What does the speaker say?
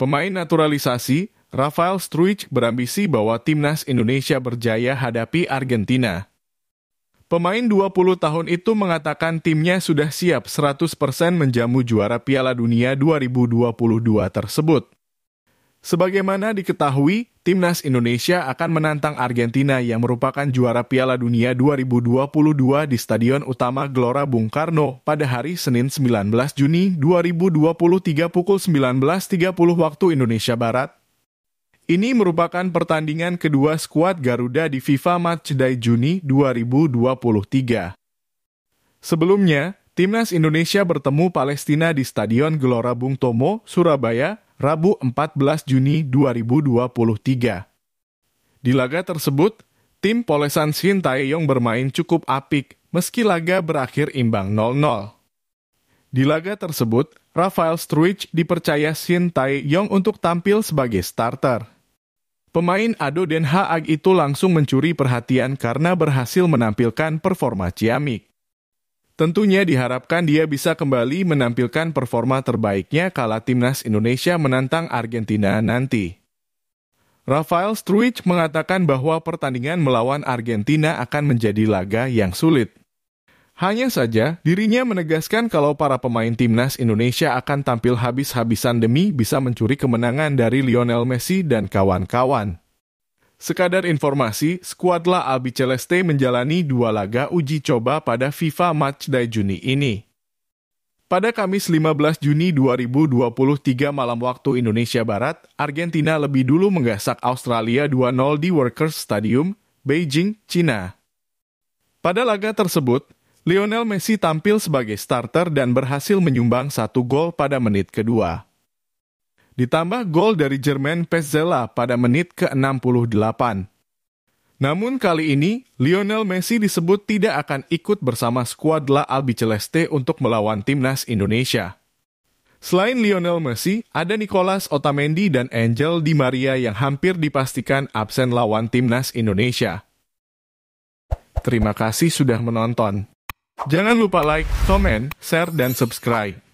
Pemain naturalisasi, Rafael Struic berambisi bahwa timnas Indonesia berjaya hadapi Argentina. Pemain 20 tahun itu mengatakan timnya sudah siap 100% menjamu juara Piala Dunia 2022 tersebut. Sebagaimana diketahui, Timnas Indonesia akan menantang Argentina yang merupakan juara Piala Dunia 2022 di Stadion Utama Gelora Bung Karno pada hari Senin 19 Juni 2023 pukul 19.30 waktu Indonesia Barat. Ini merupakan pertandingan kedua skuad Garuda di FIFA Matchday Juni 2023. Sebelumnya, Timnas Indonesia bertemu Palestina di Stadion Gelora Bung Tomo, Surabaya, Rabu 14 Juni 2023. Di laga tersebut, tim polesan Shin Taeyong bermain cukup apik meski laga berakhir imbang 0-0. Di laga tersebut, Rafael Struich dipercaya Shin Taeyong untuk tampil sebagai starter. Pemain Ado Den Haag itu langsung mencuri perhatian karena berhasil menampilkan performa ciamik. Tentunya diharapkan dia bisa kembali menampilkan performa terbaiknya kala timnas Indonesia menantang Argentina nanti. Rafael Struich mengatakan bahwa pertandingan melawan Argentina akan menjadi laga yang sulit. Hanya saja, dirinya menegaskan kalau para pemain timnas Indonesia akan tampil habis-habisan demi bisa mencuri kemenangan dari Lionel Messi dan kawan-kawan. Sekadar informasi, skuad Abi Celeste menjalani dua laga uji coba pada FIFA Matchday Juni ini. Pada Kamis 15 Juni 2023 malam waktu Indonesia Barat, Argentina lebih dulu menggasak Australia 2-0 di Workers Stadium, Beijing, China. Pada laga tersebut, Lionel Messi tampil sebagai starter dan berhasil menyumbang satu gol pada menit kedua ditambah gol dari Jermain Pezzella pada menit ke-68. Namun kali ini, Lionel Messi disebut tidak akan ikut bersama skuad La Albiceleste untuk melawan timnas Indonesia. Selain Lionel Messi, ada Nicolas Otamendi dan Angel Di Maria yang hampir dipastikan absen lawan timnas Indonesia. Terima kasih sudah menonton. Jangan lupa like, comment, share, dan subscribe.